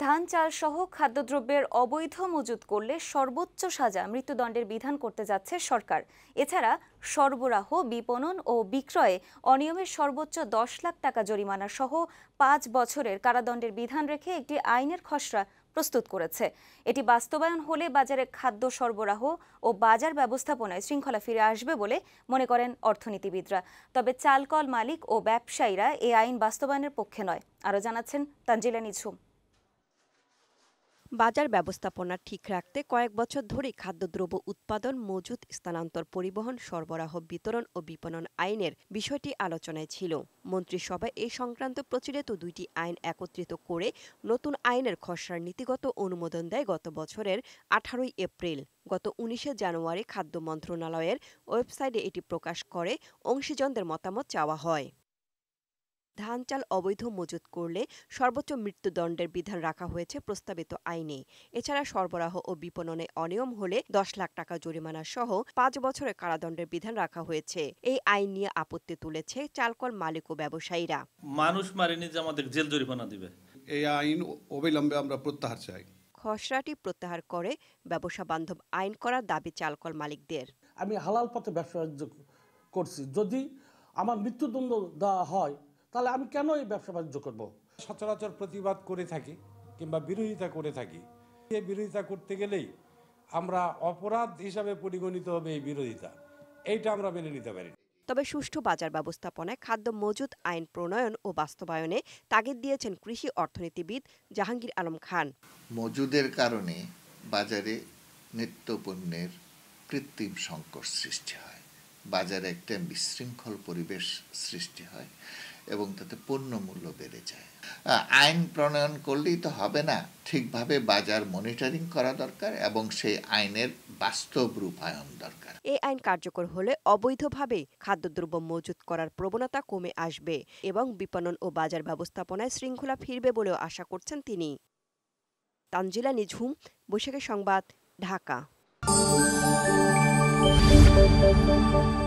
ধান চাল সহ খাদ্যদ্রব্যের অবৈধ মজুত করলে সর্বোচ্চ সাজা মৃত্যুদণ্ডের বিধান করতে যাচ্ছে সরকার এছাড়া সরবরাহ বিপণন ও বিক্রয়ে অনিয়মের সর্বোচ্চ দশ লাখ টাকা জরিমানা সহ পাঁচ বছরের কারাদণ্ডের বিধান রেখে একটি আইনের খসড়া প্রস্তুত করেছে এটি বাস্তবায়ন হলে বাজারে খাদ্য সরবরাহ ও বাজার ব্যবস্থাপনায় শৃঙ্খলা ফিরে আসবে বলে মনে করেন অর্থনীতিবিদরা তবে চালকল মালিক ও ব্যবসায়ীরা এ আইন বাস্তবায়নের পক্ষে নয় আরও জানাচ্ছেন তানজিলা নিঝুম বাজার ব্যবস্থাপনা ঠিক রাখতে কয়েক বছর ধরে খাদ্যদ্রব্য উৎপাদন মজুত স্থানান্তর পরিবহন সরবরাহ বিতরণ ও বিপণন আইনের বিষয়টি আলোচনায় ছিল মন্ত্রিসভায় এই সংক্রান্ত প্রচলিত দুইটি আইন একত্রিত করে নতুন আইনের খসড়ার নীতিগত অনুমোদন দেয় গত বছরের আঠারোই এপ্রিল গত উনিশে জানুয়ারি খাদ্য মন্ত্রণালয়ের ওয়েবসাইটে এটি প্রকাশ করে অংশীজনদের মতামত চাওয়া হয় ধান চাল অবৈধ মজুত করলে সর্বোচ্চ মৃত্যুদণ্ডের বিধান রাখা হয়েছে প্রস্তাবিত আইনে এছাড়া সরবরাহ ও বিপণনে অনিয়ম হলে দশ লাখ টাকা জরিমানা সহ পাঁচ বছরের কারাদণ্ডের বিধান রাখা হয়েছে এই আইন নিয়ে আপত্তি তুলেছে চালকল মালিক ও ব্যবসায়ীরা মানুষ মারেনি যে আমাদের জেল জরিমানা দিবে এই আইন অবিলম্বে আমরা প্রত্যাহার চাই খসড়াটি প্রত্যাহার করে ব্যবসা বান্ধব আইন করার দাবি চালকল মালিকদের আমি হালাল পথে ব্যবসা করছি যদি আমার মৃত্যুদণ্ড দেওয়া হয় তাহলে আমি কেন এই ব্যবসা বাণিজ্য করবো সচরাচর প্রতিবাদ করে থাকি কিংবা বিরোধিতা করে থাকি এই বিরোধিতা করতে গেলেই আমরা অপরাধ হিসাবে পরিগণিত হবে এই বিরোধিতা এইটা আমরা মেনে নিতে পারি তবে সুষ্ঠু বাজার ব্যবস্থাপনায় খাদ্য মজুত আইন প্রণয়ন ও বাস্তবায়নে তাগিদ দিয়েছেন কৃষি অর্থনীতিবিদ জাহাঙ্গীর আলম খান মজুদের কারণে বাজারে নিত্যপণ্যের কৃত্রিম সংকট সৃষ্টি হয় বাজারে একটা বিশৃঙ্খল পরিবেশ সৃষ্টি হয় এবং তাতে পণ্য মূল্য বেড়ে যায় আইন প্রণয়ন করলেই তো হবে না ঠিকভাবে বাজার মনিটরিং করা দরকার এবং সেই আইনের বাস্তব রূপায়ণ দরকার এই আইন কার্যকর হলে অবৈধভাবে খাদ্যদ্রব্য মজুত করার প্রবণতা কমে আসবে এবং বিপণন ও বাজার ব্যবস্থাপনায় শৃঙ্খলা ফিরবে বলেও আশা করছেন তিনি তানজিলা নিঝুম বৈশাখী সংবাদ ঢাকা